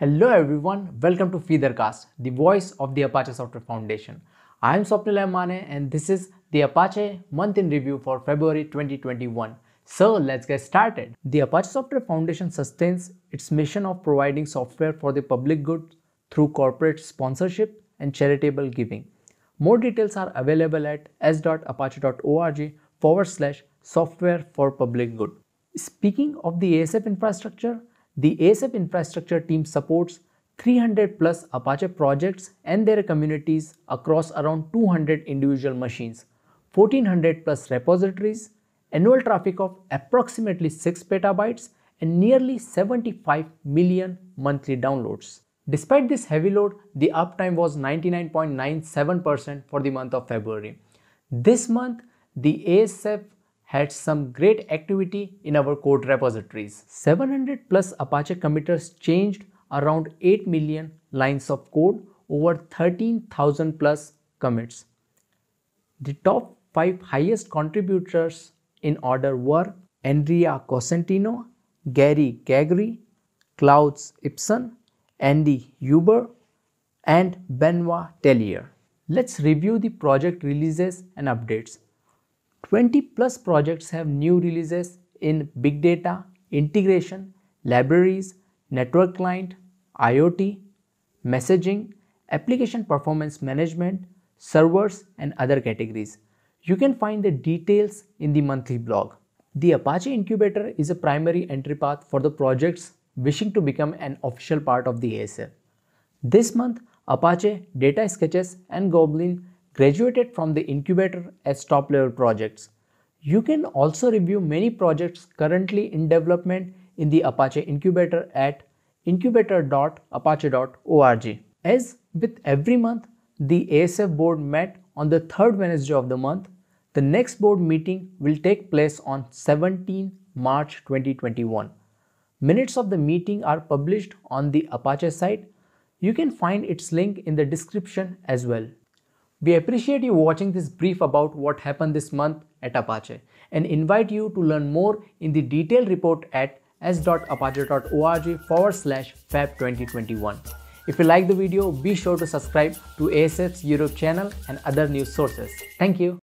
Hello everyone, welcome to Feedercast, the voice of the Apache Software Foundation. I am Swapnil Mane and this is the Apache month in review for February 2021. So let's get started. The Apache Software Foundation sustains its mission of providing software for the public good through corporate sponsorship and charitable giving. More details are available at s.apache.org forward slash software for public good. Speaking of the ASF infrastructure, the ASAP infrastructure team supports 300 plus Apache projects and their communities across around 200 individual machines, 1400 plus repositories, annual traffic of approximately 6 petabytes, and nearly 75 million monthly downloads. Despite this heavy load, the uptime was 99.97% for the month of February. This month, the ASF had some great activity in our code repositories. 700 plus Apache committers changed around 8 million lines of code over 13,000 plus commits. The top 5 highest contributors in order were Andrea Cosentino, Gary Gagri, Klaus Ibsen, Andy Huber, and Benoit Tellier. Let's review the project releases and updates. 20 plus projects have new releases in big data, integration, libraries, network client, IoT, messaging, application performance management, servers and other categories. You can find the details in the monthly blog. The Apache Incubator is a primary entry path for the projects wishing to become an official part of the ASF. This month, Apache Data Sketches and Goblin graduated from the incubator as top level projects. You can also review many projects currently in development in the Apache incubator at incubator.apache.org. As with every month, the ASF board met on the third Wednesday of the month. The next board meeting will take place on 17 March 2021. Minutes of the meeting are published on the Apache site. You can find its link in the description as well. We appreciate you watching this brief about what happened this month at Apache and invite you to learn more in the detailed report at s.apache.org forward slash fab 2021. If you like the video, be sure to subscribe to ASF's Europe channel and other news sources. Thank you.